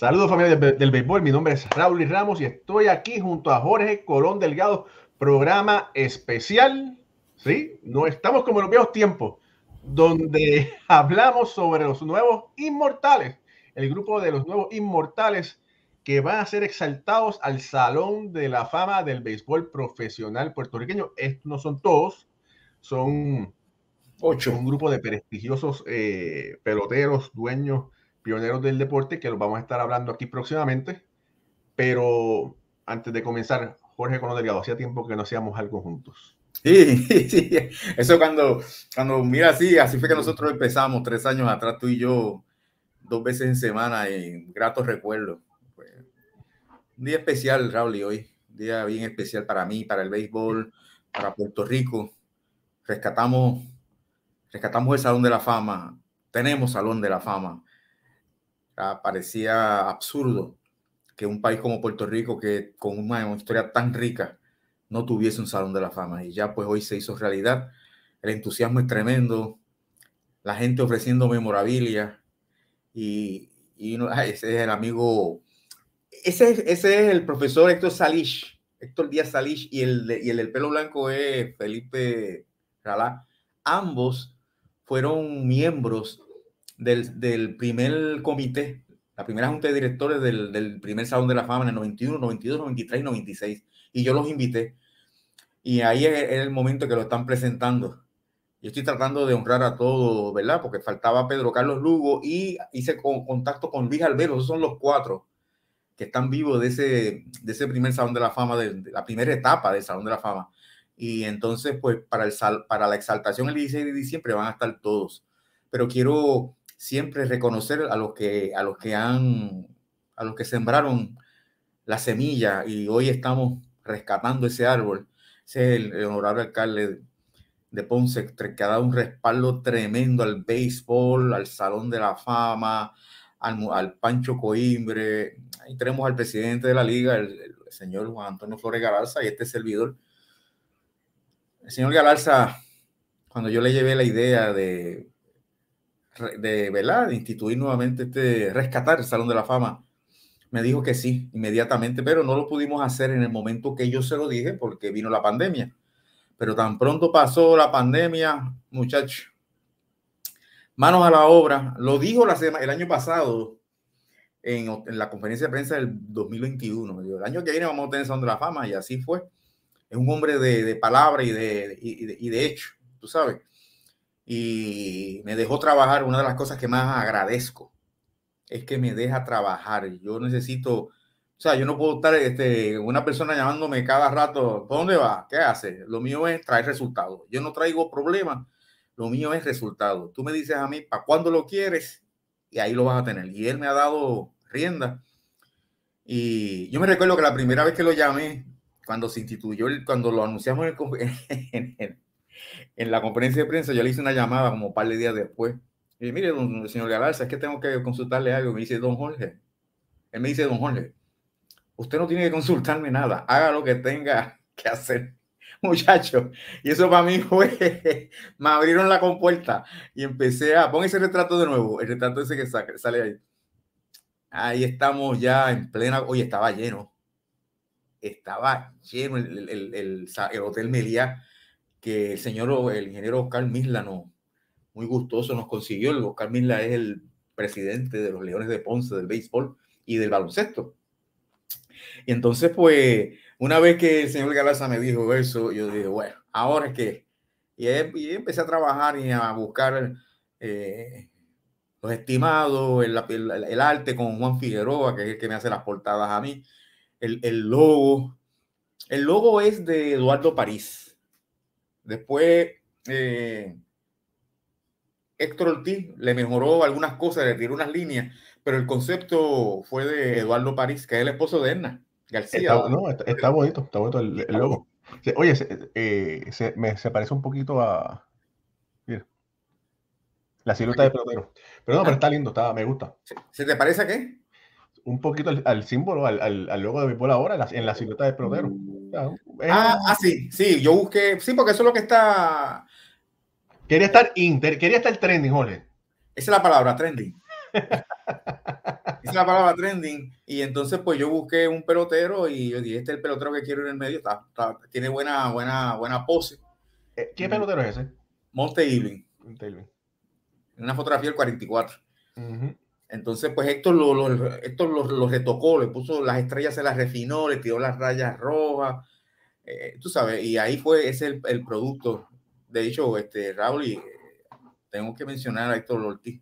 Saludos familia del, béisbol, mi nombre es Raúl Ramos y estoy aquí junto a Jorge Colón Delgado, programa especial, ¿sí? No estamos como en los viejos tiempos, donde hablamos sobre los nuevos inmortales, el grupo de los nuevos inmortales que van a ser exaltados al Salón de la Fama del Béisbol Profesional Puertorriqueño. Estos no son todos, son ocho, un grupo de prestigiosos eh, peloteros, dueños pioneros del deporte, que los vamos a estar hablando aquí próximamente. Pero antes de comenzar, Jorge lo Delgado, hacía tiempo que no hacíamos algo juntos. Sí, sí, eso cuando, cuando mira así, así fue que nosotros empezamos tres años atrás, tú y yo, dos veces en semana, en gratos recuerdos. Pues, un día especial, Raúl, y hoy, día bien especial para mí, para el béisbol, para Puerto Rico. Rescatamos, rescatamos el Salón de la Fama, tenemos Salón de la Fama, Ah, parecía absurdo que un país como Puerto Rico, que con una historia tan rica, no tuviese un salón de la fama. Y ya pues hoy se hizo realidad. El entusiasmo es tremendo, la gente ofreciendo memorabilia y, ese es el amigo, ese, ese es el profesor Héctor Salish, Héctor Díaz Salish y el, y el del pelo blanco es Felipe Ralá. Ambos fueron miembros del, primer comité, la primera junta de directores del, primer Salón de la Fama en el 91, 92, 93 y 96. Y yo los invité. Y ahí es, el momento que lo están presentando. Yo estoy tratando de honrar a todos, ¿verdad? Porque faltaba Pedro Carlos Lugo y hice contacto con Luis Albero. Esos son los cuatro que están vivos de ese, de ese primer Salón de la Fama, de, la primera etapa del Salón de la Fama. Y entonces, pues para, el, para la exaltación el 16 de diciembre van a estar todos. Pero quiero siempre reconocer a los que, a los que han, a los que sembraron la semilla y hoy estamos rescatando ese árbol. Ese es el, honorable alcalde de Ponce, que ha dado un respaldo tremendo al béisbol, al Salón de la Fama, al, Pancho Coimbre. Ahí tenemos al presidente de la liga, el, señor Juan Antonio Flores Galarza, y este servidor. El señor Galarza, cuando yo le llevé la idea de de, ¿verdad? instituir nuevamente este, rescatar el Salón de la Fama. Me dijo que sí, inmediatamente, pero no lo pudimos hacer en el momento que yo se lo dije porque vino la pandemia. Pero tan pronto pasó la pandemia, muchachos, manos a la obra. Lo dijo la semana, el año pasado en, la conferencia de prensa del 2021. Me dijo, el año que viene vamos a tener Salón de la Fama y así fue. Es un hombre de, palabra y de, de, y de hecho, tú sabes y me dejó trabajar. Una de las cosas que más agradezco es que me deja trabajar. Yo necesito, o sea, yo no puedo estar este, una persona llamándome cada rato, dónde va? ¿Qué hace? Lo mío es traer resultados. Yo no traigo problemas, lo mío es resultados. Tú me dices a mí, ¿para cuándo lo quieres? Y ahí lo vas a tener. Y él me ha dado rienda. Y yo me recuerdo que la primera vez que lo llamé, cuando se instituyó, cuando lo anunciamos en el en la conferencia de prensa yo le hice una llamada como un par de días después. Y mire, don, señor Galarza, es que tengo que consultarle algo. Me dice, don Jorge. Él me dice, don Jorge, usted no tiene que consultarme nada. Haga lo que tenga que hacer, muchacho. Y eso para mí fue, me abrieron la compuerta y empecé a, poner ese retrato de nuevo, el retrato ese que sale ahí. Ahí estamos ya en plena, oye, estaba lleno. Estaba lleno el, el, el, hotel Meliá que el señor, el ingeniero Oscar Misla, muy gustoso, nos consiguió. El Oscar Misla es el presidente de los Leones de Ponce del béisbol y del baloncesto. Y entonces, pues, una vez que el señor Galaza me dijo eso, yo dije, bueno, ahora es que. Y, empecé a trabajar y a buscar eh, los estimados, el, arte con Juan Figueroa, que es el que me hace las portadas a mí, el, el logo. El logo es de Eduardo París Después, eh, Héctor Ortiz le mejoró algunas cosas, le tiró unas líneas, pero el concepto fue de Eduardo París, que es el esposo de Erna García. Está, no, está, bonito, está bonito el, logo. Oye, se, eh, me, parece un poquito a. Mira, la silueta de pelotero. Pero no, pero está lindo, está, me gusta. ¿se te parece a qué? un poquito al, símbolo, al, logo de bola ahora, en la, silueta de pelotero. Ah, ah, sí, sí, yo busqué, sí, porque eso es lo que está. Quería estar inter, quería estar trending, Jorge. Esa es la palabra, trending. Esa es la palabra trending. Y entonces, pues yo busqué un pelotero y yo dije, este es el pelotero que quiero en el medio. Está, tiene buena, buena, buena pose. Eh, ¿Qué pelotero es ese? Monte Ibling. Monte Ibling. Una fotografía del 44. Uh entonces, pues Héctor lo, lo, lo, retocó, le puso las estrellas, se las refinó, le tiró las rayas rojas, eh, tú sabes, y ahí fue ese el, el producto. De hecho, este, Raúl, y, eh, tengo que mencionar a Héctor Ortiz.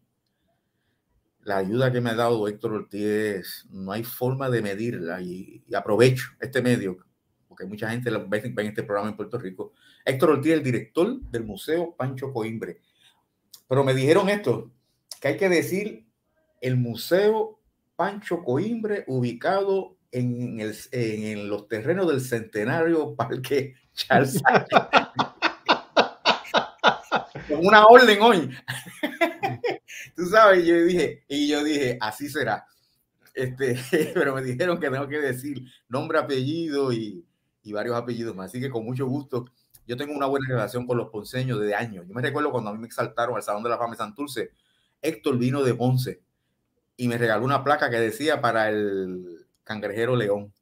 La ayuda que me ha dado Héctor Ortiz es, no hay forma de medirla y, aprovecho este medio, porque mucha gente ve, ve este programa en Puerto Rico. Héctor Ortiz, el director del Museo Pancho Coimbre. Pero me dijeron esto, que hay que decir el Museo Pancho Coimbre, ubicado en, el, en los terrenos del centenario Parque Charles. Con una orden hoy. Tú sabes, yo dije, y yo dije, así será. Este, pero me dijeron que tengo que decir nombre, apellido y, y varios apellidos más. Así que con mucho gusto yo tengo una buena relación con los ponceños desde años. Yo me recuerdo cuando a mí me exaltaron al Salón de la Fama de Santurce, Héctor vino de Ponce y me regaló una placa que decía para el cangrejero León.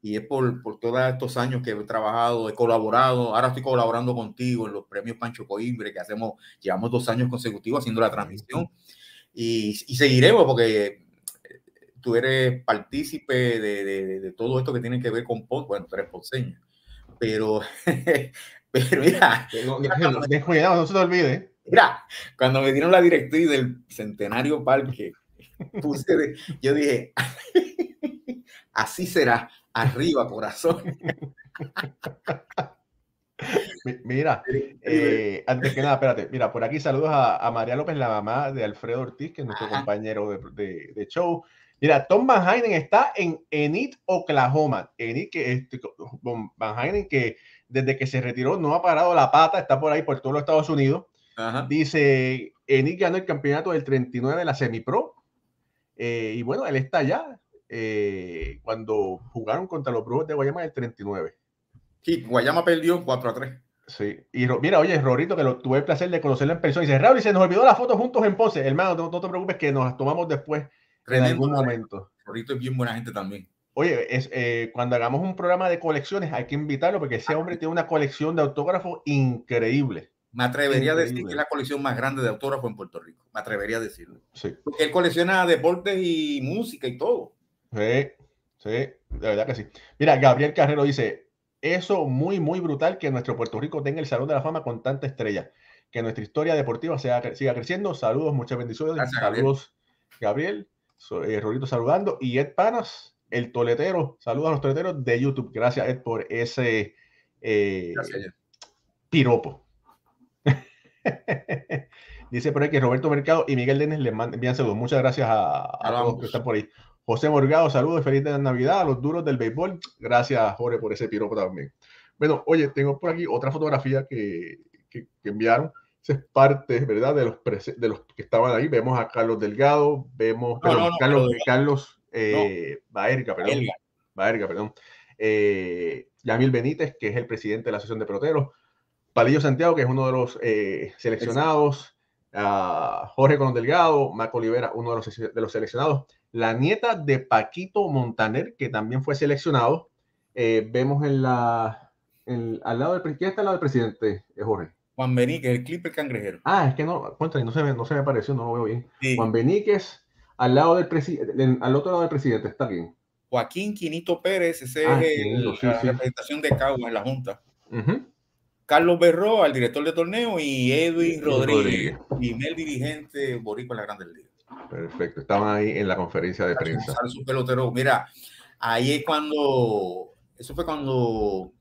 Y es por, por todos estos años que he trabajado, he colaborado. Ahora estoy colaborando contigo en los premios Pancho Coimbre, que hacemos, llevamos dos años consecutivos haciendo la transmisión. Y, seguiremos porque tú eres partícipe de, de, todo esto que tiene que ver con POT. Bueno, tú eres ponceño. Pero, pero mira. cuidado, no se te olvide. Mira, cuando me dieron la directriz del Centenario Parque, yo dije, así será, arriba corazón. Mira, eh, antes que nada, espérate, mira, por aquí saludos a, María López, la mamá de Alfredo Ortiz, que es nuestro compañero de, show. Mira, Tom Van Heinen está en Enid, Oklahoma. Enid, que, Van Heinen, que desde que se retiró no ha parado la pata, está por ahí por todos los Estados Unidos. Dice, Enid ganó el campeonato del 39 de la semi pro eh, y bueno, él está allá eh, cuando jugaron contra los Brujos de Guayama el 39. Sí, Guayama perdió 4 a 3. Sí, y mira, oye, Rorito, que tuve el placer de conocerlo en persona. Y dice, Raúl, y se nos olvidó la foto juntos en pose. Hermano, no, te preocupes que nos tomamos después en algún momento. Rorito es bien buena gente también. Oye, es, eh, cuando hagamos un programa de colecciones hay que invitarlo porque ese ah. hombre tiene una colección de autógrafos increíble. Me atrevería a decir que es la colección más grande de autógrafos en Puerto Rico. Me atrevería a decirlo. Sí. Porque él colecciona deportes y música y todo. Sí, sí, de verdad que sí. Mira, Gabriel Carrero dice: Eso muy, muy brutal que nuestro Puerto Rico tenga el Salón de la Fama con tanta estrella. Que nuestra historia deportiva siga creciendo. Saludos, muchas bendiciones. Saludos, Gabriel. Eh, Rolito saludando. Y Ed Panas, el toletero. Saludos a los toleteros de YouTube. Gracias, Ed, por ese eh, piropo. Dice por que Roberto Mercado y Miguel Denis le envían saludos. Muchas gracias a, a, que están por ahí. José Morgado, saludos, feliz de Navidad a los duros del béisbol. Gracias, Jorge, por ese piropo también. Bueno, oye, tengo por aquí otra fotografía que, que, enviaron. Esa es parte, ¿verdad? De los, de los que estaban ahí. Vemos a Carlos Delgado, vemos Carlos, Carlos eh, Baerga, perdón. Baerga, perdón. Eh, Yamil Benítez, que es el presidente de la Asociación de Peloteros. Palillo Santiago, que es uno de los eh, seleccionados, ah, Jorge Colón Delgado, Marco Olivera, uno de los, seleccionados, la nieta de Paquito Montaner, que también fue seleccionado. Eh, vemos en la, al lado del, ¿quién está al lado del presidente, eh, Jorge? Juan Beníquez, el Clipper cangrejero. Ah, es que no, cuéntame, no se me, no apareció, no lo veo bien. Juan Beníquez, al lado del presidente, al otro lado del presidente, está bien. Joaquín Quinito Pérez, ese es ah, la representación de Cagua en la Junta. Carlos Berroa, el director de torneo, y Edwin Rodríguez, primer dirigente boricua en la grande Liga. Perfecto, estaban ahí en la conferencia de prensa. pelotero, mira, ahí es cuando, eso fue cuando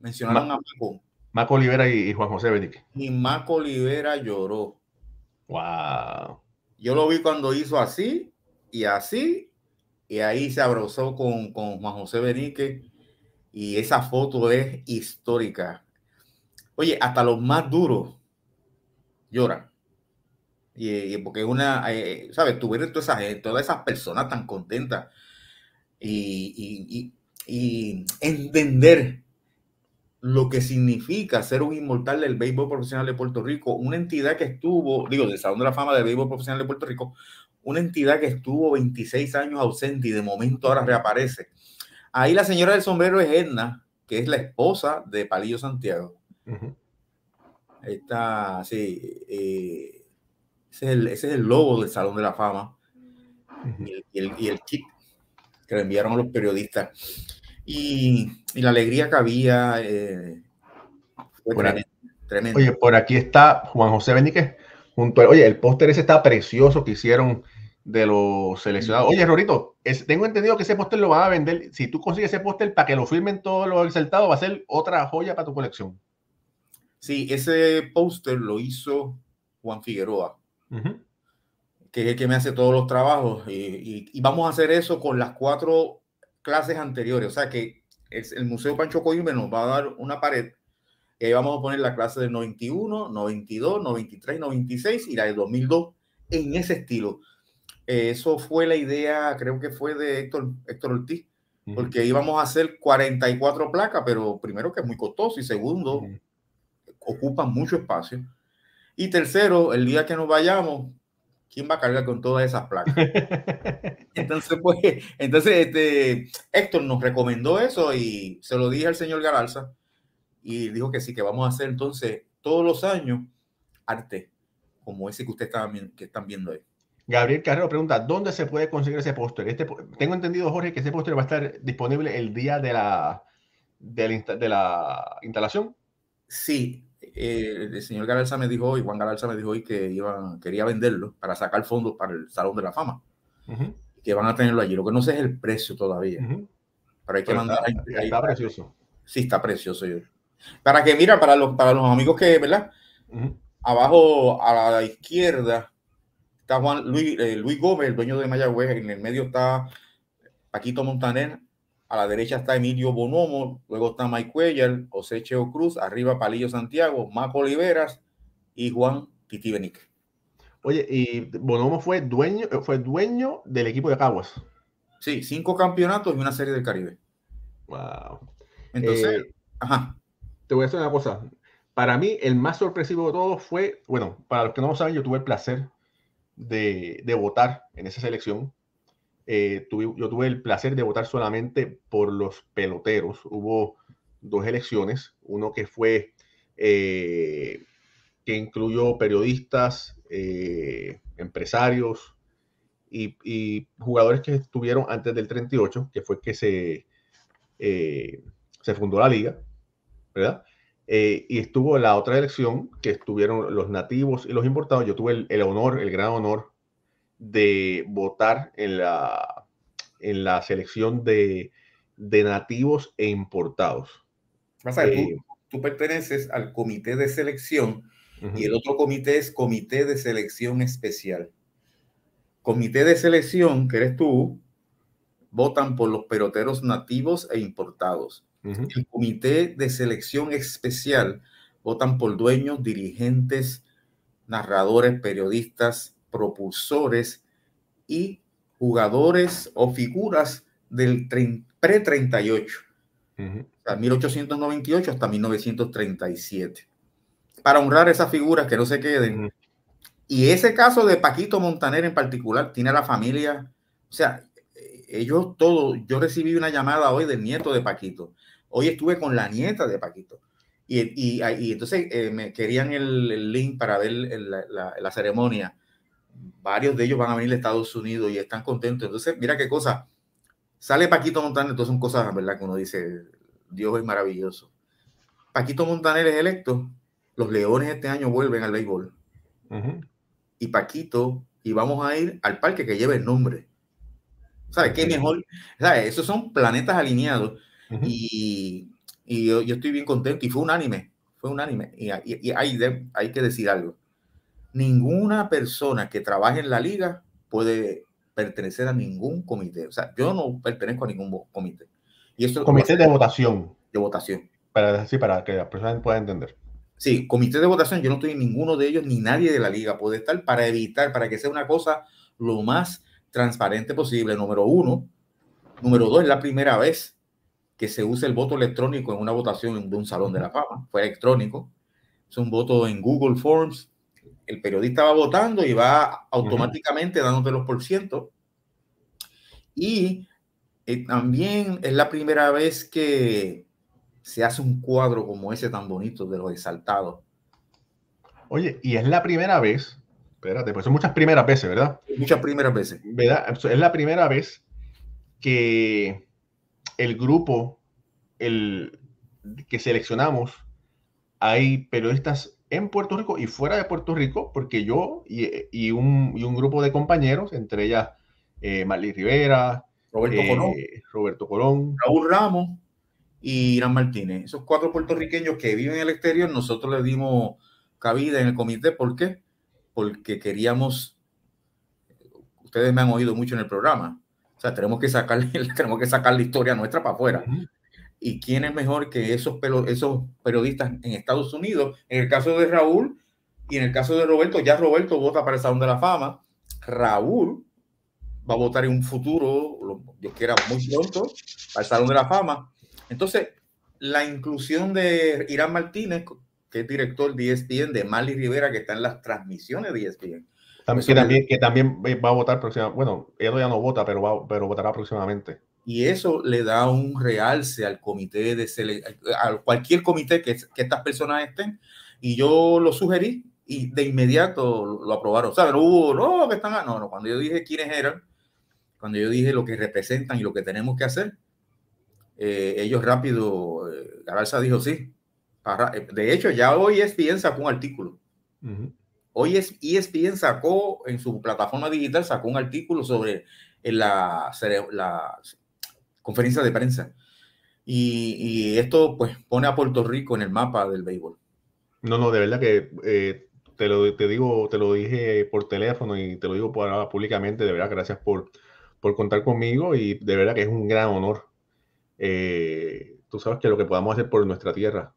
mencionaron a Maco. Maco Olivera y, Juan José Benique. Y Maco Olivera lloró. Wow. Yo lo vi cuando hizo así y así, y ahí se abrazó con, con Juan José Benique Y esa foto es histórica. Oye, hasta los más duros lloran. Y, porque es una, eh, ¿sabes? Tuvieron todas esas, todas esas personas tan contentas y, y, entender lo que significa ser un inmortal del béisbol profesional de Puerto Rico, una entidad que estuvo, digo, del Salón de la Fama del Béisbol Profesional de Puerto Rico, una entidad que estuvo 26 años ausente y de momento ahora reaparece. Ahí la señora del sombrero es Edna, que es la esposa de Palillo Santiago. Ahí está, sí. Eh, ese, es el, logo del Salón de la Fama. y, el, kit que le enviaron a los periodistas. Y, la alegría que había eh, fue Oye, por aquí está Juan José Beníquez. Junto oye, el póster ese está precioso que hicieron de los seleccionados. Oye, Rorito, tengo entendido que ese póster lo van a vender. Si tú consigues ese póster para que lo firmen todos los exaltados, va a ser otra joya para tu colección. Sí, ese póster lo hizo Juan Figueroa, que es el que me hace todos los trabajos. Y, y, vamos a hacer eso con las cuatro clases anteriores. O sea que el, el Museo Pancho Coyme nos va a dar una pared y ahí vamos a poner la clase del 91, 92, 93, 96 y la del 2002 en ese estilo. Eh, eso fue la idea, creo que fue de Héctor, Héctor Ortiz, porque íbamos a hacer 44 placas, pero primero que es muy costoso y segundo, Ocupa mucho espacio. Y tercero, el día que nos vayamos, ¿quién va a cargar con todas esas placas? entonces, pues, entonces, este, Héctor nos recomendó eso y se lo dije al señor Garalza y dijo que sí, que vamos a hacer entonces todos los años arte, como ese que ustedes están viendo ahí. Gabriel Carrero pregunta, ¿dónde se puede conseguir ese póster? Este tengo entendido, Jorge, que ese póster va a estar disponible el día de la, de la, de la instalación. Sí, eh, el señor Galarza me dijo hoy, Juan Galarza me dijo hoy que iban, quería venderlo para sacar fondos para el Salón de la Fama, que van a tenerlo allí. Lo que no sé es el precio todavía, pero hay que mandar. ahí, está precioso. Sí, está precioso. Para que, mira, para los, para los amigos que, ¿verdad? Abajo a la izquierda está Juan Luis, eh, Luis Gómez, el dueño de Mayagüez. En el medio está Paquito Montaner a la derecha está Emilio Bonomo, luego está Mike Cuellar, José Cheo Cruz, arriba Palillo Santiago, Maco Oliveras y Juan Titibenic. Oye, y Bonomo fue dueño, eh, fue dueño del equipo de Caguas. Sí, cinco campeonatos y una serie del Caribe. Wow. Entonces, eh, Te voy a decir una cosa. Para mí, el más sorpresivo de todos fue, bueno, para los que no lo saben, yo tuve el placer de, de votar en esa selección eh, yo tuve el placer de votar solamente por los peloteros. Hubo dos elecciones, uno que fue eh, que incluyó periodistas, eh, empresarios y, jugadores que estuvieron antes del 38, que fue que se, se fundó la liga, ¿verdad? y estuvo la otra elección que estuvieron los nativos y los importados. Yo tuve el, el honor, el gran honor de votar en la, en la selección de, nativos e importados. Eh, tú, perteneces al comité de selección y el otro comité es comité de selección especial. Comité de selección, que eres tú, votan por los peloteros nativos e importados. El comité de selección especial votan por dueños, dirigentes, narradores, periodistas, propulsores y jugadores o figuras del pre-38, uh 1898 hasta 1937, para honrar esas figuras que no se queden. Y ese caso de Paquito Montaner en particular tiene a la familia, o sea, eh, ellos todos, yo recibí una llamada hoy del nieto de Paquito, hoy estuve con la nieta de Paquito. Y, y, entonces eh, me querían el, link para ver la, la ceremonia varios de ellos van a venir a Estados Unidos y están contentos. Entonces, mira qué cosa. Sale Paquito Montaner, entonces son cosas, ¿verdad? Que uno dice, Dios es maravilloso. Paquito Montaner es electo. Los Leones este año vuelven al béisbol. Y Paquito, y vamos a ir al parque que lleve el nombre. ¿Sabes qué mejor? ¿Sabes? Esos son planetas alineados. Y, y yo, yo, estoy bien contento. Y fue unánime. Fue unánime. Y, y hay, hay que decir algo ninguna persona que trabaje en la liga puede pertenecer a ningún comité. O sea, yo no pertenezco a ningún comité. Y esto comité de votación. De votación. Para, sí, para que las personas puedan entender. Sí, comité de votación, yo no estoy en ninguno de ellos, ni nadie de la liga puede estar para evitar, para que sea una cosa lo más transparente posible, número uno. Número dos, es la primera vez que se usa el voto electrónico en una votación de un salón de la fama. Fue electrónico. Es un voto en Google Forms, el periodista va votando y va automáticamente dándote los por ciento. Y eh, también es la primera vez que se hace un cuadro como ese tan bonito de los exaltados. Oye, y es la primera vez, espérate, pues son muchas primeras veces, ¿verdad? Muchas primeras veces. ¿Verdad? Es la primera vez que el grupo el, que seleccionamos, hay periodistas en Puerto Rico y fuera de Puerto Rico, porque yo y, y, un, y grupo de compañeros, entre ellas eh, Rivera, Roberto, eh, Colón, Roberto Raúl Ramos y Irán Martínez. Esos cuatro puertorriqueños que viven en el exterior, nosotros les dimos cabida en el comité. ¿Por qué? Porque queríamos, ustedes me han oído mucho en el programa, o sea, tenemos que tenemos que sacar la historia nuestra para afuera. ¿Y quién es mejor que esos, esos periodistas en Estados Unidos? En el caso de Raúl y en el caso de Roberto, ya Roberto vota para el Salón de la Fama. Raúl va a votar en un futuro, yo quiera muy pronto, para el Salón de la Fama. Entonces, la inclusión de Irán Martínez, que es director de ESPN, de Mali Rivera, que está en las transmisiones de e ESPN. También, que, también, va a votar próximamente. Bueno, ella ya no vota, pero, pero votará próximamente y eso le da un realce al comité de a cualquier comité que, estas personas estén. Y yo lo sugerí y de inmediato lo, aprobaron. O sea, no hubo, no, que están, no, no, cuando yo dije quiénes eran, cuando yo dije lo que representan y lo que tenemos que hacer, eh, ellos rápido, eh, dijo sí. Eh, de hecho, ya hoy ESPN sacó un artículo. Hoy es, ESPN sacó en su plataforma digital, sacó un artículo sobre eh, la conferencias de prensa. Y, esto pues pone a Puerto Rico en el mapa del béisbol. No, no, de verdad que eh, te, lo, te digo, te lo dije por teléfono y te lo digo ah, públicamente, de verdad, gracias por, por contar conmigo y de verdad que es un gran honor. Eh, tú sabes que lo que podamos hacer por nuestra tierra,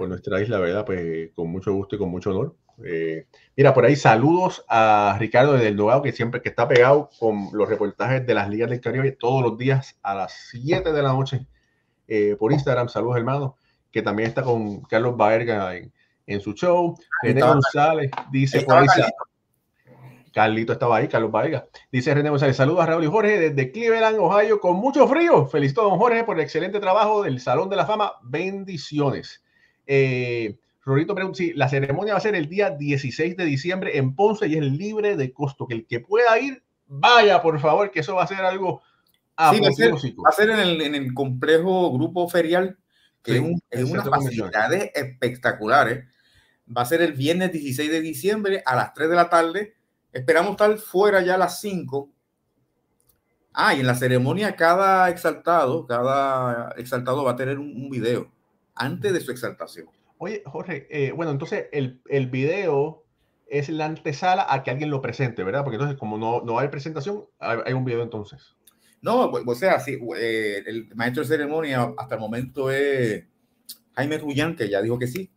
por nuestra isla, ¿verdad? Pues con mucho gusto y con mucho honor. Eh, mira, por ahí saludos a Ricardo desde el que siempre que está pegado con los reportajes de las ligas del Caribe todos los días a las 7 de la noche eh, por Instagram. Saludos, hermano, que también está con Carlos Baerga en, su show. René González dice Carlito estaba ahí, Carlos Baerga Dice René González, saludos a Raúl y Jorge desde Cleveland, Ohio, con mucho frío. Feliz todo, don Jorge, por el excelente trabajo del Salón de la Fama. Bendiciones. Eh, pregunta si la ceremonia va a ser el día 16 de diciembre en Ponce y es libre de costo. Que el que pueda ir, vaya, por favor, que eso va a ser algo sí, va, a ser, en, el, complejo grupo ferial, que es, unas facilidades espectaculares. Va a ser el viernes 16 de diciembre a las 3 de la tarde. Esperamos estar fuera ya a las 5. Ah, y en la ceremonia cada exaltado, cada exaltado va a tener un video antes de su exaltación. Oye, Jorge, eh, bueno, entonces el, el, video es la antesala a que alguien lo presente, ¿verdad? Porque entonces, como no, no hay presentación, hay, un video entonces. No, o sea, sí, eh, el maestro de ceremonia hasta el momento es Jaime Rullán, que ya dijo que sí.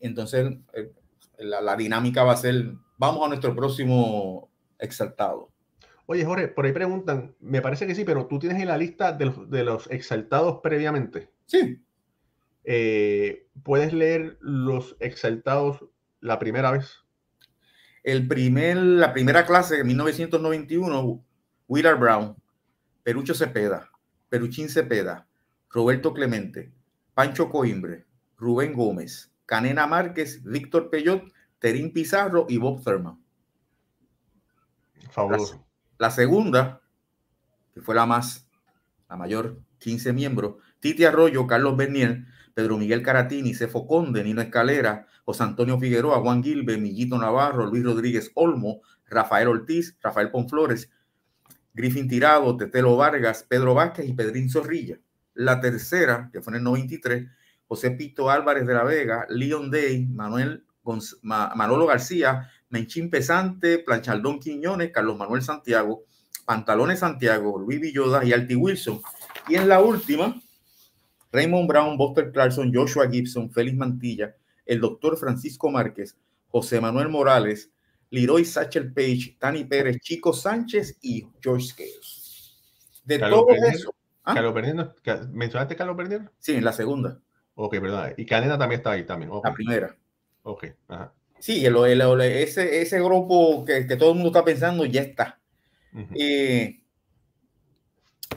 Entonces, eh, la, la, dinámica va a ser, vamos a nuestro próximo exaltado. Oye, Jorge, por ahí preguntan, me parece que sí, pero tú tienes en la lista de los, de los exaltados previamente. Sí. Eh, ¿Puedes leer Los Exaltados la primera vez? El primer, la primera clase de 1991, Willard Brown, Perucho Cepeda, Peruchín Cepeda, Roberto Clemente, Pancho Coimbre, Rubén Gómez, Canena Márquez, Víctor Peyot, Terín Pizarro y Bob Thurman. Favor. La, segunda, que fue la más, la mayor, 15 miembros, Titi Arroyo, Carlos Bernier, Pedro Miguel Caratini, Cefo Conde, Nino Escalera, José Antonio Figueroa, Juan Gilbe, Millito Navarro, Luis Rodríguez Olmo, Rafael Ortiz, Rafael Ponflores, Griffin Tirado, Tetelo Vargas, Pedro Vázquez y Pedrín Zorrilla. La tercera, que fue en el 93, José Pito Álvarez de la Vega, Leon Day, Manuel Manolo García, Menchín Pesante, Planchaldón Quiñones, Carlos Manuel Santiago, Pantalones Santiago, Luis Villoda y Alti Wilson. Y en la última, Raymond Brown, Buster Clarkson, Joshua Gibson, Félix Mantilla, el doctor Francisco Márquez, José Manuel Morales, Leroy Satchel Page, Tani Pérez, Chico Sánchez y George Scales. De todo eso. ¿ah? Carlos ¿Mencionaste Carlos Bernier? Sí, en la segunda. Ok, perdón. Y Cadena también está ahí también. La primera. Ok, Sí, ese, grupo que, todo el mundo está pensando ya está. Eh,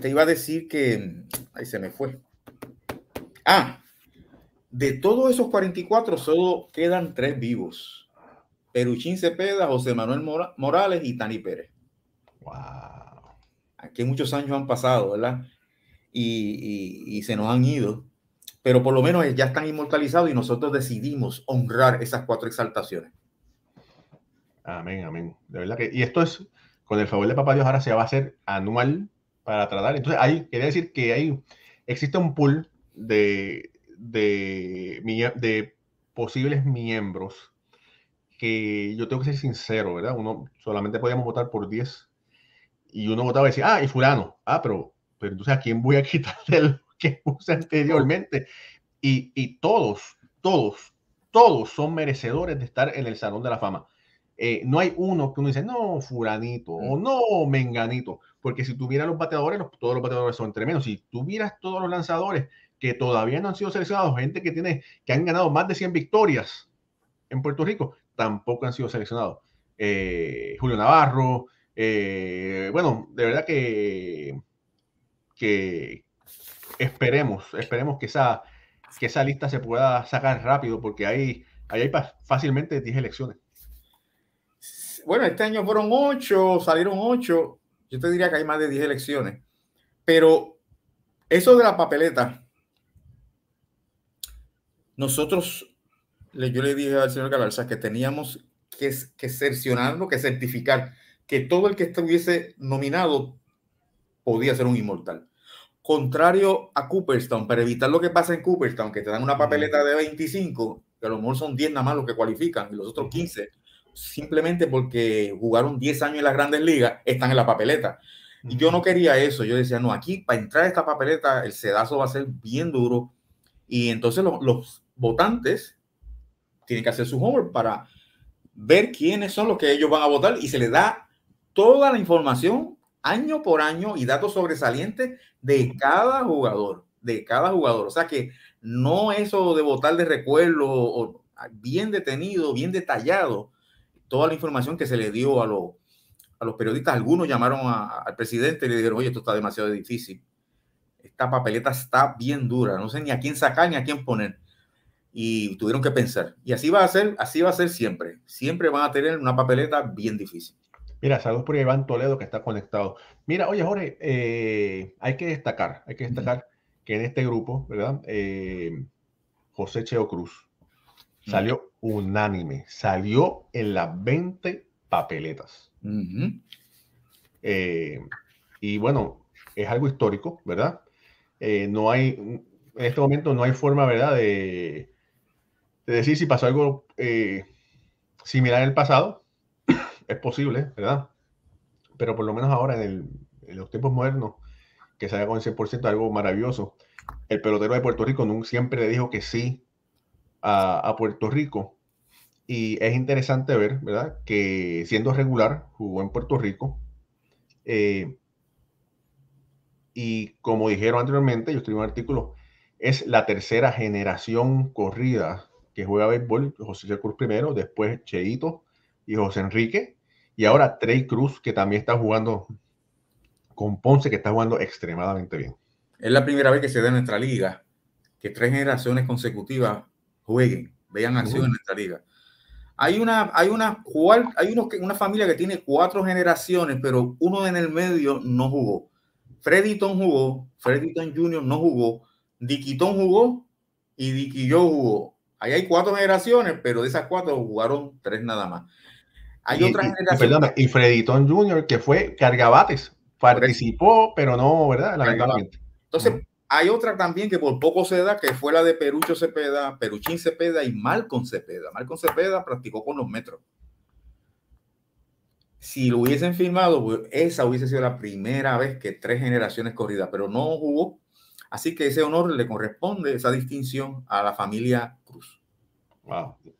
te iba a decir que. Ahí se me fue. Ah, de todos esos 44 solo quedan tres vivos. Peruchín Cepeda, José Manuel Morales y Tani Pérez. Wow. Aquí muchos años han pasado, ¿verdad? Y, se nos han ido, pero por lo menos ya están inmortalizados y nosotros decidimos honrar esas cuatro exaltaciones. Amén, amén. De verdad que, y esto es, con el favor de Papá Dios, ahora se va a hacer anual para tratar. Entonces, ahí quería decir que ahí existe un pool de, de, posibles miembros que yo tengo que ser sincero, ¿verdad? Uno solamente podíamos votar por 10 y uno votaba y decía, ah, y fulano, ah, pero, pero entonces a quién voy a quitar el lo que puse anteriormente. Y, todos, todos, todos son merecedores de estar en el Salón de la Fama. Eh, no hay uno que uno dice, no, furanito, o mm. no, menganito, porque si tuviera los bateadores, todos los bateadores son menos Si tuvieras todos los lanzadores, que todavía no han sido seleccionados, gente que, tiene, que han ganado más de 100 victorias en Puerto Rico, tampoco han sido seleccionados. Eh, Julio Navarro, eh, bueno, de verdad que, que esperemos, esperemos que esa, que esa lista se pueda sacar rápido porque ahí, ahí hay fácilmente 10 elecciones. Bueno, este año fueron 8, salieron 8, yo te diría que hay más de 10 elecciones, pero eso de la papeleta, nosotros, yo le dije al señor Galarza que teníamos que, que cercionarnos, que certificar que todo el que estuviese nominado podía ser un inmortal. Contrario a Cooperstown, para evitar lo que pasa en Cooperstown, que te dan una papeleta de 25, que a lo mejor son 10 nada más los que cualifican y los otros 15, simplemente porque jugaron 10 años en las grandes ligas, están en la papeleta. Y yo no quería eso, yo decía, no, aquí para entrar a esta papeleta el sedazo va a ser bien duro. Y entonces los votantes tienen que hacer su homework para ver quiénes son los que ellos van a votar y se les da toda la información año por año y datos sobresalientes de cada jugador, de cada jugador. O sea que no eso de votar de recuerdo, bien detenido, bien detallado, toda la información que se le dio a, los, a los periodistas. Algunos llamaron al presidente y le dijeron, oye, esto está demasiado difícil. Esta papeleta está bien dura, no sé ni a quién sacar ni a quién poner y tuvieron que pensar. Y así va a ser, así va a ser siempre. Siempre van a tener una papeleta bien difícil. Mira, saludos por Iván Toledo que está conectado. Mira, oye Jorge, eh, hay que destacar, hay que destacar que en este grupo, ¿verdad? Eh, José Cheo Cruz salió unánime, salió en las 20 papeletas. Eh, y bueno, es algo histórico, ¿verdad? no hay, en este momento no hay forma, ¿verdad?, de, decir si pasó algo eh, similar en el pasado, es posible, ¿verdad? Pero por lo menos ahora, en, los tiempos modernos, que se haga con 100% algo maravilloso. El pelotero de Puerto Rico siempre le dijo que sí a, Puerto Rico. Y es interesante ver, ¿verdad? Que siendo regular, jugó en Puerto Rico. Eh, y como dijeron anteriormente, yo escribí un artículo, es la tercera generación corrida que juega béisbol, José Cruz primero, después Cheito y José Enrique, y ahora Trey Cruz, que también está jugando con Ponce, que está jugando extremadamente bien. Es la primera vez que se da en nuestra liga que tres generaciones consecutivas jueguen, vean acción en nuestra liga. Hay una, hay una, hay unos que, una familia que tiene cuatro generaciones, pero uno en el medio no jugó. Freddyton jugó, Freddyton Jr. no jugó, Diquitón jugó y Diquillo jugó. Ahí hay cuatro generaciones, pero de esas cuatro jugaron tres nada más. Hay otra generación. Y, y Freditón Jr., que fue cargabates, participó, pero no, ¿verdad? Entonces, hay otra también que por poco se da, que fue la de Perucho Cepeda, Peruchín Cepeda y Malcon Cepeda. Malcon Cepeda practicó con los metros. Si lo hubiesen firmado, esa hubiese sido la primera vez que tres generaciones corridas, pero no jugó. Así que ese honor le corresponde, esa distinción a la familia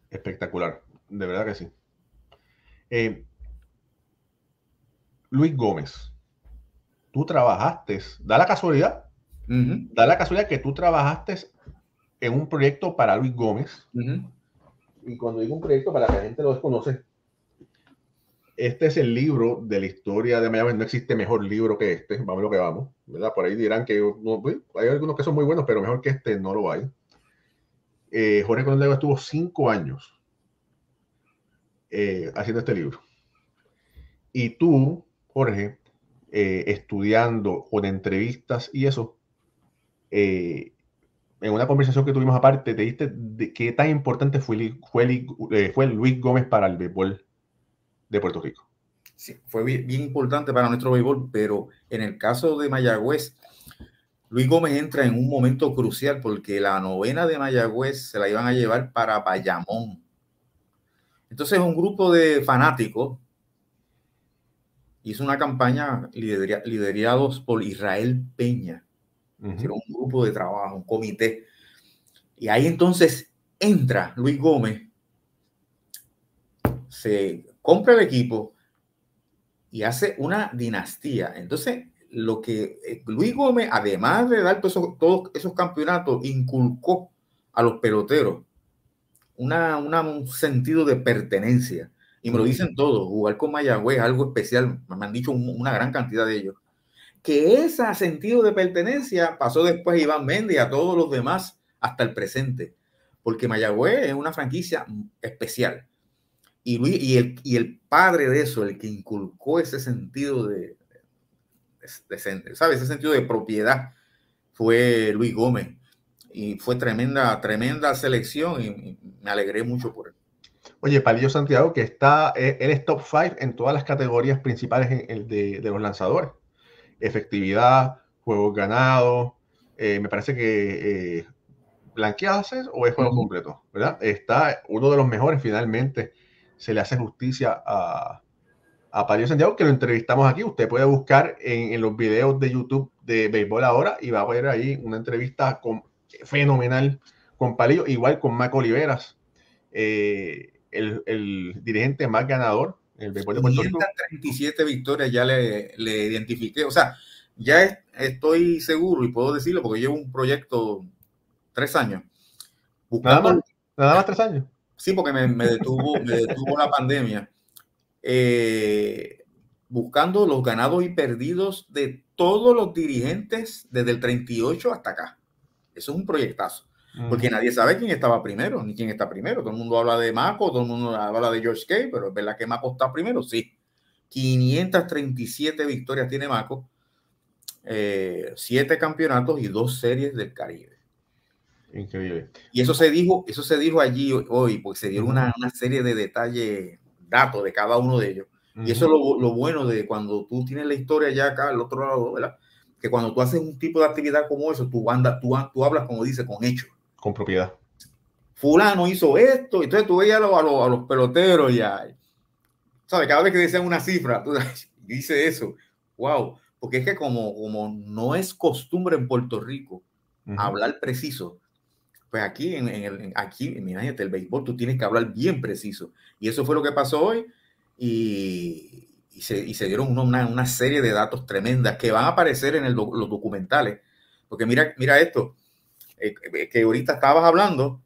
espectacular, de verdad que sí. Eh, Luis Gómez, tú trabajaste, da la casualidad, da la casualidad que tú trabajaste en un proyecto para Luis Gómez. Y cuando digo un proyecto para que la gente lo desconoce, este es el libro de la historia de Miami. No existe mejor libro que este, vamos lo que vamos, ¿verdad? Por ahí dirán que pues, hay algunos que son muy buenos, pero mejor que este no lo hay. Eh, Jorge Condego estuvo cinco años eh, haciendo este libro. Y tú, Jorge, eh, estudiando con entrevistas y eso, en una conversación que tuvimos aparte, te diste de qué tan importante fue, fue, Luis Gómez para el béisbol de Puerto Rico. Sí, fue bien, bien importante para nuestro béisbol, pero en el caso de Mayagüez, Luis Gómez entra en un momento crucial porque la novena de Mayagüez se la iban a llevar para Bayamón. Entonces un grupo de fanáticos hizo una campaña liderados por Israel Peña. Era un grupo de trabajo, un comité. Y ahí entonces entra Luis Gómez, se compra el equipo y hace una dinastía. Entonces, lo que eh, Luis Gómez, además de dar todos esos, campeonatos, inculcó a los peloteros un sentido de pertenencia. Y me lo dicen todos, jugar con Mayagüez, algo especial, me han dicho una gran cantidad de ellos. Que ese sentido de pertenencia pasó después a Iván Méndez y a todos los demás hasta el presente. Porque Mayagüez es una franquicia especial. Y, y, el, y el padre de eso, el que inculcó ese sentido de, ¿sabes? Ese sentido de propiedad fue Luis Gómez y fue tremenda, tremenda selección y, me alegré mucho por él. Oye, Palillo Santiago, que está, eh, él es top 5 en todas las categorías principales de, los lanzadores. Efectividad, juegos ganados, eh, me parece que eh, blanqueadas o es juego completo, ¿verdad? Está uno de los mejores finalmente, se le hace justicia a, a Palio Santiago, que lo entrevistamos aquí. Usted puede buscar en, los videos de YouTube de Béisbol Ahora y va a ver ahí una entrevista con, fenomenal con Palillo, igual con Mac Oliveras, eh, el, dirigente más ganador del béisbol de Puerto Rico. 37 victorias ya le, le identifiqué, o sea, ya estoy seguro y puedo decirlo porque llevo un proyecto tres años. Nada más, nada tres años. Sí, porque me, me detuvo, me detuvo la pandemia. Eh, buscando los ganados y perdidos de todos los dirigentes desde el 38 hasta acá. Eso es un proyectazo. Porque nadie sabe quién estaba primero, ni quién está primero. Todo el mundo habla de Maco, todo el mundo habla de George Kay, pero es verdad que Maco está primero, sí. 537 victorias tiene Maco, 7 eh, campeonatos y 2 series del Caribe. Increíble. Y eso se dijo, eso se dijo allí hoy, porque se dio una serie de detalles datos de cada uno de ellos. Y eso es lo, lo, bueno de cuando tú tienes la historia ya acá al otro lado, ¿verdad? Que cuando tú haces un tipo de actividad como eso, tú, banda tú, tú hablas, como dice, con hechos. Con propiedad. Fulano hizo esto, entonces tú veías a, los, a los, a peloteros ya. ¿Sabes? Cada vez que decían una cifra, tú dices eso. ¡Wow! Porque es que como, como no es costumbre en Puerto Rico hablar preciso, pues aquí, en, el, aquí, imagínate, el béisbol, tú tienes que hablar bien preciso. Y eso fue lo que pasó hoy. Y, y, se, y se, dieron una, una, serie de datos tremendas que van a aparecer en el, los documentales. Porque mira, mira esto, eh, eh, que ahorita estabas hablando,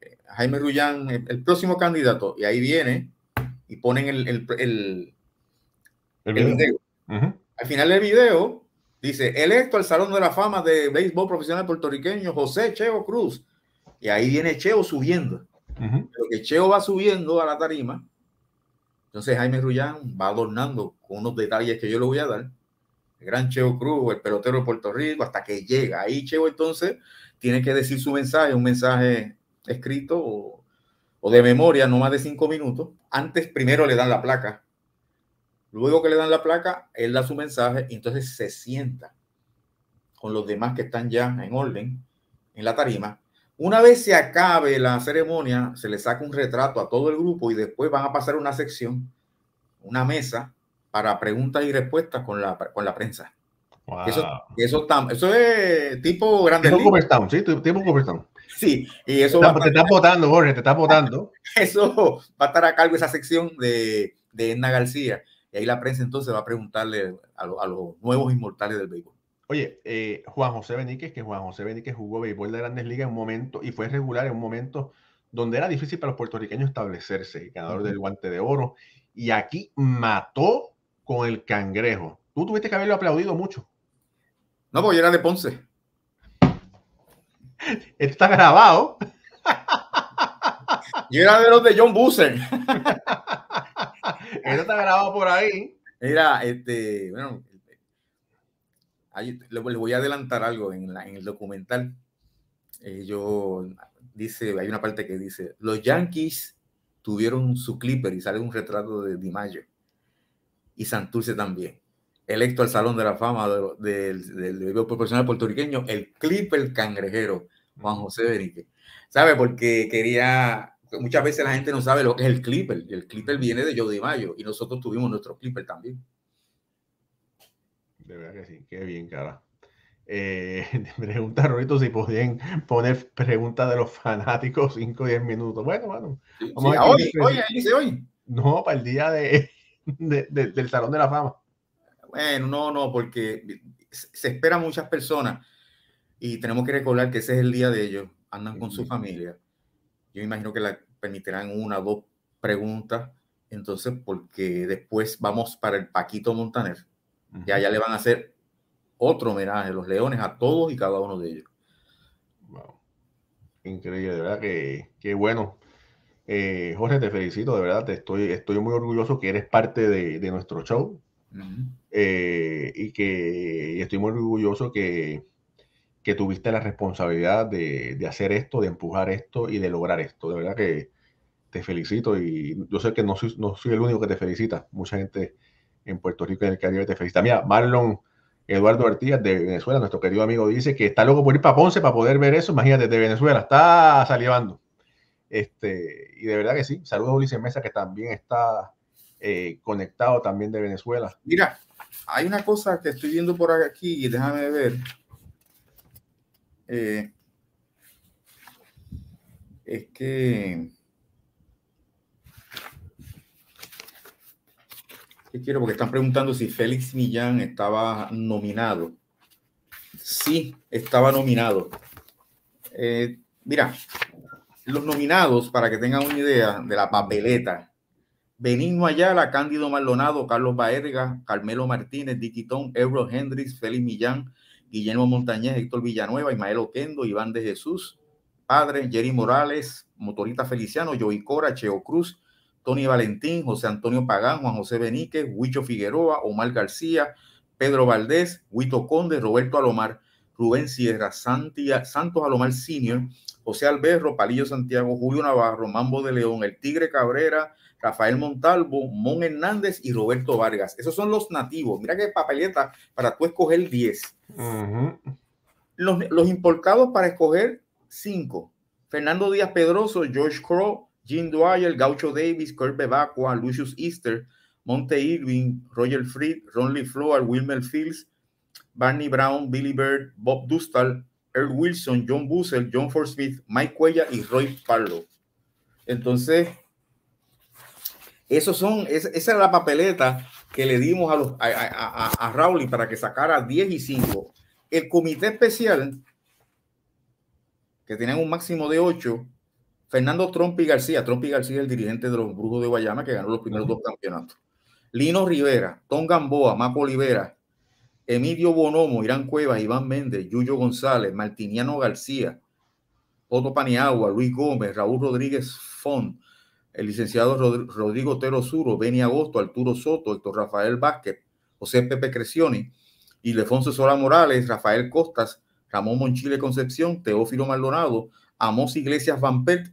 eh, Jaime Rullán, el, próximo candidato, y ahí viene y ponen el, el, el video. Al final del video Dice, electo al Salón de la Fama de Béisbol Profesional Puertorriqueño, José Cheo Cruz. Y ahí viene Cheo subiendo. que Cheo va subiendo a la tarima. Entonces Jaime Rullán va adornando con unos detalles que yo le voy a dar. El gran Cheo Cruz, el pelotero de Puerto Rico, hasta que llega. Ahí Cheo entonces tiene que decir su mensaje, un mensaje escrito o de memoria, no más de cinco minutos. Antes primero le dan la placa Luego que le dan la placa, él da su mensaje y entonces se sienta con los demás que están ya en orden en la tarima. Una vez se acabe la ceremonia, se le saca un retrato a todo el grupo y después van a pasar una sección, una mesa para preguntas y respuestas con la, con la prensa. Eso, es tipo grande. Tipo sí, tipo Sí, y eso. Te, va te votando, Jorge, te está votando. Eso va a estar a cargo esa sección de, de Edna García. Y ahí la prensa entonces va a preguntarle a, los nuevos inmortales del béisbol. Oye, eh, Juan José Beníquez, que Juan José Beníquez jugó béisbol de grandes ligas en un momento y fue regular en un momento donde era difícil para los puertorriqueños establecerse, ganador del guante de oro, y aquí mató con el cangrejo. Tú tuviste que haberlo aplaudido mucho. No, porque era de Ponce. está grabado. Y era de los de John Busen está grabado por ahí. Mira, este, bueno, les voy a adelantar algo en, el documental. Eh, yo dice, hay una parte que dice, los Yankees tuvieron su clipper y sale un retrato de DiMaggio y Santurce también. Electo al Salón de la Fama del de, profesional puertorriqueño, el clipper cangrejero, Juan José benítez ¿Sabe? Porque quería muchas veces la gente no sabe lo que es el Clipper. El Clipper viene de Joe Mayo y nosotros tuvimos nuestro Clipper también. De verdad que sí, qué bien, cara. Eh, pregunta Rolito si podían poner preguntas de los fanáticos 5 o 10 minutos. Bueno, bueno. ¿Hoy hoy, hoy, hoy. No, para el día de, del Salón de la Fama. Bueno, no, no, porque se esperan muchas personas y tenemos que recordar que ese es el día de ellos. Andan con su familia. Yo imagino que la, permitirán una o dos preguntas. Entonces, porque después vamos para el Paquito Montaner. que allá Ya, le van a hacer otro homenaje, los leones, a todos y cada uno de ellos. Wow. Increíble, de verdad que, bueno. Eh, Jorge, te felicito, de verdad, te estoy, estoy muy orgulloso que eres parte de, nuestro show. Eh, y que estoy muy orgulloso que, que tuviste la responsabilidad de, hacer esto, de empujar esto y de lograr esto. De verdad que te felicito y yo sé que no soy, el único que te felicita. Mucha gente en Puerto Rico y en el Caribe te felicita. Mira, Marlon Eduardo Artigas de Venezuela, nuestro querido amigo, dice que está loco por ir para Ponce para poder ver eso. Imagínate, de Venezuela, está salivando. Este, y de verdad que sí. Saludos a Ulises Mesa, que también está eh, conectado también de Venezuela. Mira, hay una cosa que estoy viendo por aquí, y déjame ver. Eh, es que... ¿Qué quiero? Porque están preguntando si Félix Millán estaba nominado. Sí, estaba nominado. Eh, mira, los nominados, para que tengan una idea de la papeleta, Benigno Ayala, Cándido Maldonado, Carlos Baerga, Carmelo Martínez, Diquitón, Ebro Hendrix, Félix Millán, Guillermo Montañez, Héctor Villanueva, Ismael Oquendo, Iván de Jesús, Padre, Jerry Morales, Motorita Feliciano, Joey Cora, Cheo Cruz, Tony Valentín, José Antonio Pagán, Juan José Beníquez, Huicho Figueroa, Omar García, Pedro Valdés, Huito Conde, Roberto Alomar, Rubén Sierra, Santos Alomar Senior, José Alberro, Palillo Santiago, Julio Navarro, Mambo de León, El Tigre Cabrera, Rafael Montalvo, Mon Hernández y Roberto Vargas. Esos son los nativos. Mira qué papeleta para tú escoger 10. los, los, importados para escoger 5. Fernando Díaz Pedroso, George Crow, Jim Dwyer, Gaucho Davis, Kurt Bevacqua, Lucius Easter, Monte Irving, Roger Freed, Ron Lee Floor, Wilmer Fields, Barney Brown, Billy Bird, Bob Dustal, Earl Wilson, John Bussell, John Forsmith, Mike Cuella y Roy Parlo. Entonces, esos son, esa era la papeleta que le dimos a, Raúl para que sacara 10 y 5. El comité especial, que tenían un máximo de 8, Fernando Trompi García, Trompi García es el dirigente de los Brujos de Guayama que ganó los primeros dos campeonatos. Lino Rivera, Tom Gamboa, Mapo Olivera, Emilio Bonomo, Irán Cuevas, Iván Méndez, Yuyo González, Martiniano García, Otto Paniagua, Luis Gómez, Raúl Rodríguez Font, el licenciado Rodrigo Otero Suro, Beni Agosto, Arturo Soto, Héctor Rafael Vázquez, José Pepe Crecioni, Ilefonso Sola Morales, Rafael Costas, Ramón Monchile Concepción, Teófilo Maldonado, Amos Iglesias Vampet,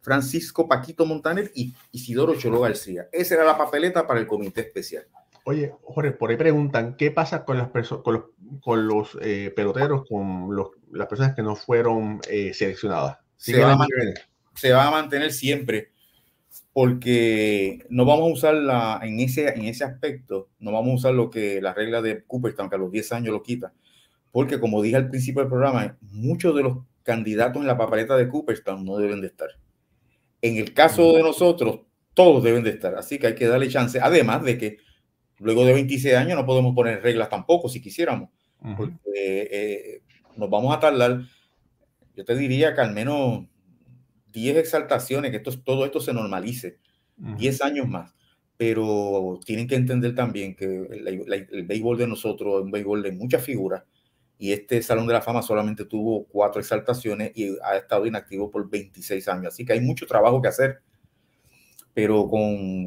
Francisco Paquito Montaner y Isidoro Cholo García. Esa era la papeleta para el comité especial. Oye, Jorge, por ahí preguntan, ¿qué pasa con las con los, con los eh, peloteros, con las personas que no fueron eh, seleccionadas? Se, va a mantener, se va a mantener siempre porque no vamos a usar en, ese, en ese aspecto, no vamos a usar lo que la regla de Cooperstown, que a los 10 años lo quita, porque como dije al principio del programa, muchos de los candidatos en la papeleta de Cooperstown no deben de estar. En el caso de nosotros, todos deben de estar, así que hay que darle chance, además de que luego de 26 años no podemos poner reglas tampoco, si quisiéramos, porque eh, nos vamos a tardar, yo te diría que al menos 10 exaltaciones, que esto, todo esto se normalice, 10 años más. Pero tienen que entender también que el, béisbol de nosotros es un béisbol de muchas figuras y este Salón de la Fama solamente tuvo 4 exaltaciones y ha estado inactivo por 26 años. Así que hay mucho trabajo que hacer, pero con,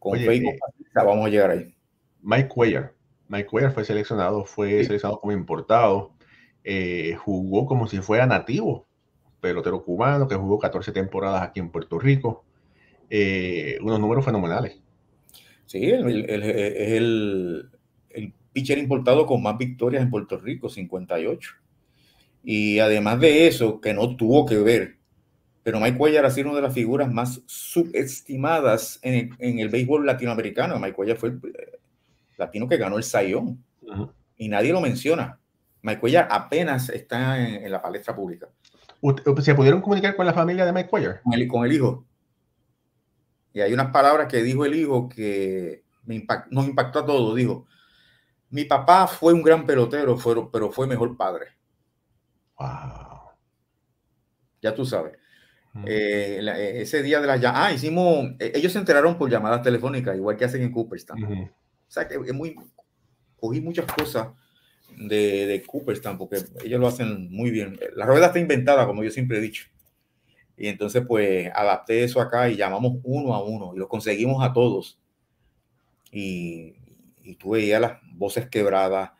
con béisbol eh, vamos a llegar ahí. Mike Cuellar. Mike Cuellar fue seleccionado, fue seleccionado como importado, eh, jugó como si fuera nativo pelotero cubano que jugó 14 temporadas aquí en Puerto Rico. Eh, unos números fenomenales. Sí, es el, pitcher importado con más victorias en Puerto Rico, 58. Y además de eso, que no tuvo que ver, pero Mike Cuellar ha sido una de las figuras más subestimadas en el, en béisbol latinoamericano. Mike Cuellar fue el eh, latino que ganó el Sayón y nadie lo menciona. Mike Cuellar apenas está en la palestra pública. Eh, ¿Se pudieron comunicar con la familia de Mike Weyer? Con el, hijo. Y hay unas palabras que dijo el hijo que me nos impactó a todos. Dijo, mi papá fue un gran pelotero, pero fue mejor padre. Wow. Ya tú sabes. Mm. Eh, eh, ese día de la ya ah, hicimos, e, ellos se enteraron por llamadas telefónicas, igual que hacen en Cooperstown. O sea, que cogí muchas cosas de, de Cooperstown, porque ellos lo hacen muy bien. La rueda está inventada, como yo siempre he dicho. Y entonces, pues, adapté eso acá y llamamos uno a uno y lo conseguimos a todos. Y, y tú veías las voces quebradas,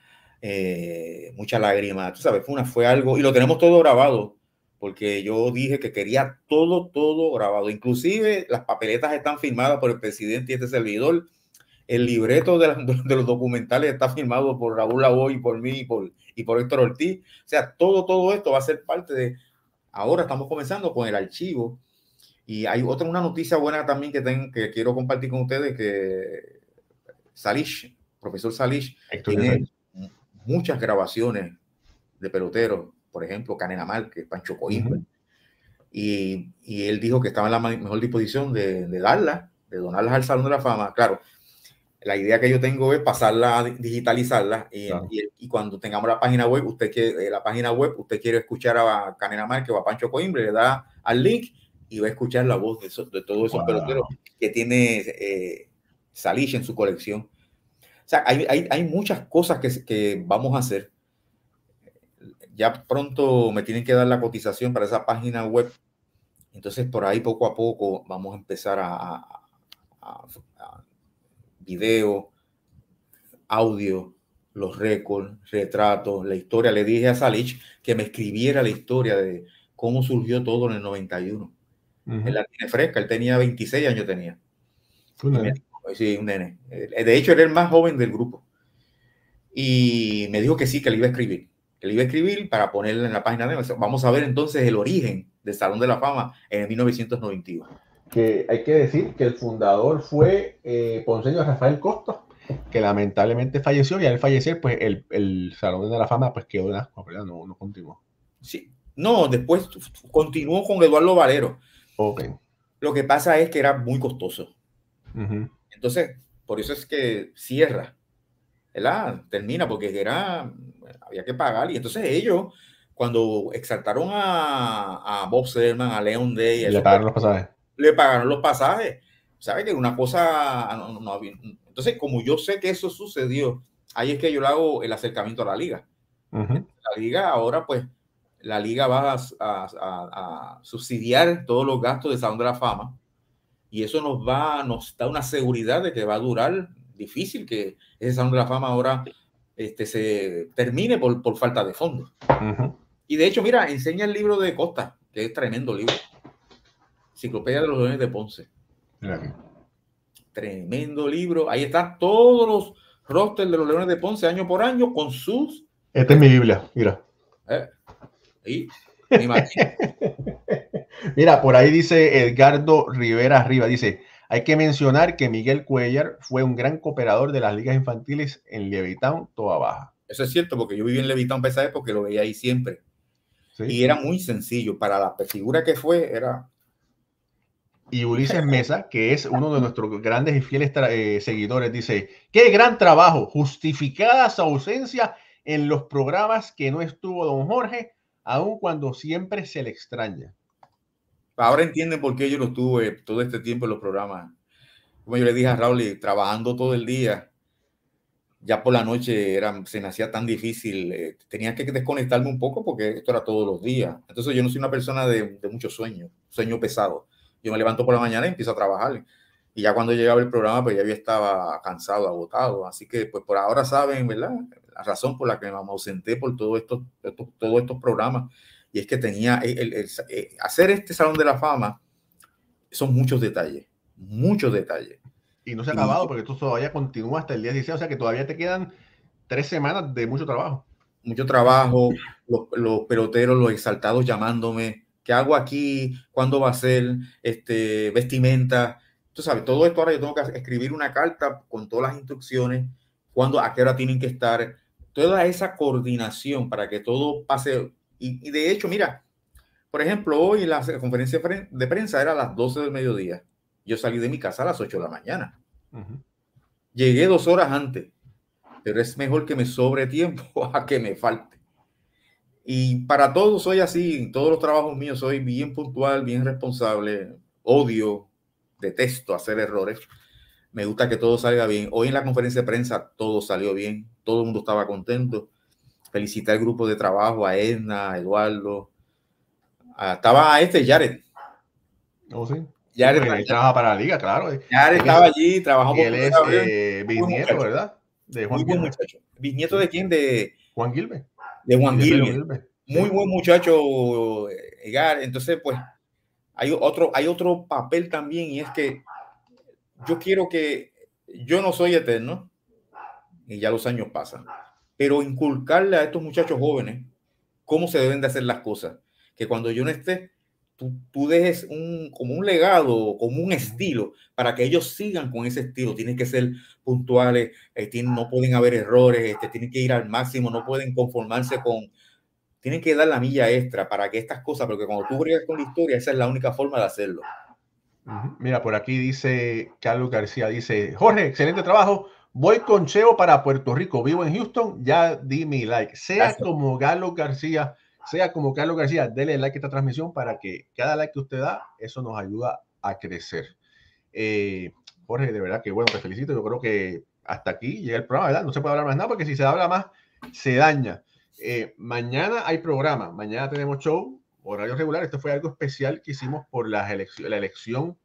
eh, muchas lágrimas tú sabes, una, fue algo, y lo tenemos todo grabado, porque yo dije que quería todo, todo grabado, inclusive las papeletas están firmadas por el presidente y este servidor, el libreto de, los documentales está firmado por Raúl Lavoy por mí y por, y por Héctor Ortiz. O sea, todo, todo esto va a ser parte de... Ahora estamos comenzando con el archivo. Y hay otra, una noticia buena también que, tengo, que quiero compartir con ustedes, que Salish, profesor Salish, tiene muchas grabaciones de peloteros, por ejemplo, Canela que Pancho Coimbra. y, y, él dijo que estaba en la mejor disposición de, de darlas, de donarlas al Salón de la Fama. Claro, la idea que yo tengo es pasarla, digitalizarla y, cuando tengamos la página web, usted quiere, eh, la página web, usted quiere escuchar a Canela Márquez o a Pancho Coimbra le da al link y va a escuchar la voz de, todos esos peloteros que tiene eh, Salish en su colección. O sea, hay, hay, hay muchas cosas que, que, vamos a hacer. Ya pronto me tienen que dar la cotización para esa página web. Entonces, por ahí poco a poco vamos a empezar a, a video, audio, los récords, retratos, la historia. Le dije a Salich que me escribiera la historia de cómo surgió todo en el 91. Él la tiene fresca, él tenía 26 años, tenía. sí, un nene. Eh, de hecho, era el más joven del grupo. Y me dijo que sí, que le iba a escribir. Que le iba a escribir para ponerle en la página de... Vamos a ver entonces el origen del Salón de la Fama en 1991 que hay que decir que el fundador fue eh, Ponceño Rafael costo que lamentablemente falleció y al fallecer, pues el, Salón de la Fama pues quedó en asco, ¿verdad? No, no continuó. Sí, no, después continuó con Eduardo Valero. Ok. Lo que pasa es que era muy costoso. Entonces, por eso es que cierra, ¿verdad? Termina, porque era, había que pagar. Y entonces ellos, cuando exaltaron a, a Bob Serman, a Leon Day, le pagaron los pasajes le pagaron los pasajes. sabe Que una cosa. Ah, no, entonces, como yo sé que eso sucedió, ahí es que yo le hago el acercamiento a la liga. La liga ahora, pues, la liga va a, subsidiar todos los gastos de Salón de la Fama y eso nos va, nos da una seguridad de que va a durar difícil que ese Salón de la Fama ahora este, se termine por, falta de fondos. Y de hecho, mira, enseña el libro de Costa, que es tremendo libro. Enciclopedia de los Leones de Ponce. Tremendo libro. Ahí están todos los rosters de los Leones de Ponce año por año con sus. Esta es mi Biblia, mira. ¿Eh? Ahí. mira, por ahí dice Edgardo Rivera Arriba, dice. Hay que mencionar que Miguel Cuellar fue un gran cooperador de las ligas infantiles en Levitown, toda baja. Eso es cierto, porque yo viví en Levitown para esa época, lo veía ahí siempre. Y era muy sencillo. Para la figura que fue, era y Ulises Mesa, que es uno de nuestros grandes y fieles eh, seguidores, dice, qué gran trabajo, justificada su ausencia en los programas que no estuvo don Jorge, aun cuando siempre se le extraña. Ahora entienden por qué yo no estuve todo este tiempo en los programas. Como yo le dije a Raúl, trabajando todo el día, ya por la noche era, se me hacía tan difícil, eh, tenía que desconectarme un poco porque esto era todos los días. Entonces yo no soy una persona de, de mucho sueño, sueño pesado. Yo me levanto por la mañana y empiezo a trabajar. Y ya cuando llegaba el programa, pues ya yo estaba cansado, agotado. Así que, pues por ahora saben, ¿verdad? La razón por la que me ausenté por todos estos, todos estos programas. Y es que tenía, eh, hacer este Salón de la Fama son muchos detalles, muchos detalles. Y no se ha acabado porque esto todavía continúa hasta el día 16, o sea que todavía te quedan tres semanas de mucho trabajo. Mucho trabajo, los, los peloteros, los exaltados llamándome, ¿Qué hago aquí? ¿Cuándo va a ser? Este, vestimenta. Tú sabes, todo esto ahora yo tengo que escribir una carta con todas las instrucciones, cuándo, a qué hora tienen que estar. Toda esa coordinación para que todo pase. Y, de hecho, mira, por ejemplo, hoy la conferencia de prensa era a las 12 del mediodía. Yo salí de mi casa a las 8 de la mañana. Llegué dos horas antes, pero es mejor que me sobre tiempo a que me falte. Y para todos soy así, todos los trabajos míos soy bien puntual, bien responsable, odio, detesto hacer errores. Me gusta que todo salga bien. Hoy en la conferencia de prensa todo salió bien, todo el mundo estaba contento. Felicitar al grupo de trabajo, a Edna, a Eduardo. estaba este Jared. ¿O oh, sí? Jared, trabaja para la liga, claro. Jared estaba allí, trabajó por él es, eh, bisnieto, ¿verdad? De Juan Muy ¿Bisnieto de quién? De Juan Gilbert de Juan Muy buen muchacho, Egar. Eh, Entonces, pues, hay otro, hay otro papel también y es que yo quiero que yo no soy eterno y ya los años pasan, pero inculcarle a estos muchachos jóvenes cómo se deben de hacer las cosas, que cuando yo no esté, tú, dejes un, como un legado, como un estilo, para que ellos sigan con ese estilo. Tienen que ser puntuales, eh, no pueden haber errores, este, tienen que ir al máximo, no pueden conformarse con... Tienen que dar la milla extra para que estas cosas, porque cuando tú brillas con la historia, esa es la única forma de hacerlo. Mira, por aquí dice Carlos García, dice, Jorge, excelente trabajo. Voy con Cheo para Puerto Rico, vivo en Houston, ya di mi like. Sea como Galo García, sea como Carlos García, dele like a esta transmisión para que cada like que usted da, eso nos ayuda a crecer. Eh, Jorge, de verdad que bueno, te felicito. Yo creo que hasta aquí llega el programa, ¿verdad? No se puede hablar más nada porque si se habla más, se daña. Eh, mañana hay programa, mañana tenemos show, horario regular. Esto fue algo especial que hicimos por las la elección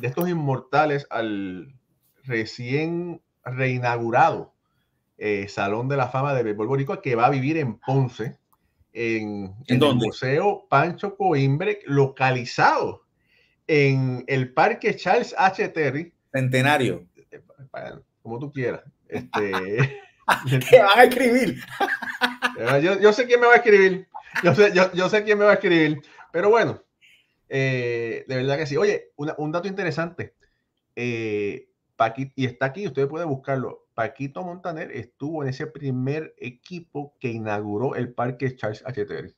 de estos inmortales al recién reinaugurado eh, Salón de la Fama de Béisbol Boricua que va a vivir en Ponce en, el Museo Pancho Coimbre, localizado en el Parque Charles H. Terry. Centenario. Como tú quieras. Este, te a escribir. yo, sé quién me va a escribir. Yo sé, quién me va a escribir. Pero bueno, eh, de verdad que sí. Oye, un dato interesante. Eh, y está aquí, usted puede buscarlo. Paquito Montaner estuvo en ese primer equipo que inauguró el parque Charles H. Terry.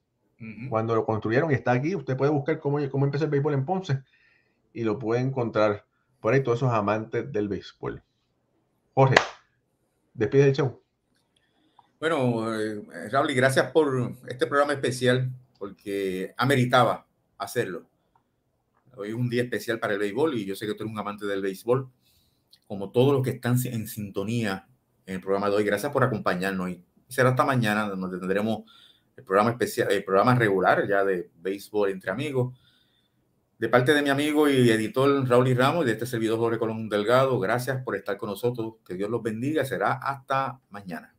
Cuando lo construyeron y está aquí, usted puede buscar cómo, cómo empezó el béisbol en Ponce y lo puede encontrar por ahí todos esos amantes del béisbol. Jorge, despide el show. Bueno, eh, eh gracias por este programa especial porque ameritaba hacerlo. Hoy es un día especial para el béisbol y yo sé que tú eres un amante del béisbol como todos los que están en sintonía en el programa de hoy. Gracias por acompañarnos y será hasta mañana donde tendremos el programa especial, el programa regular ya de béisbol entre amigos. De parte de mi amigo y editor Raúl Ramos y de este servidor Jorge Colón Delgado, gracias por estar con nosotros. Que Dios los bendiga. Será hasta mañana.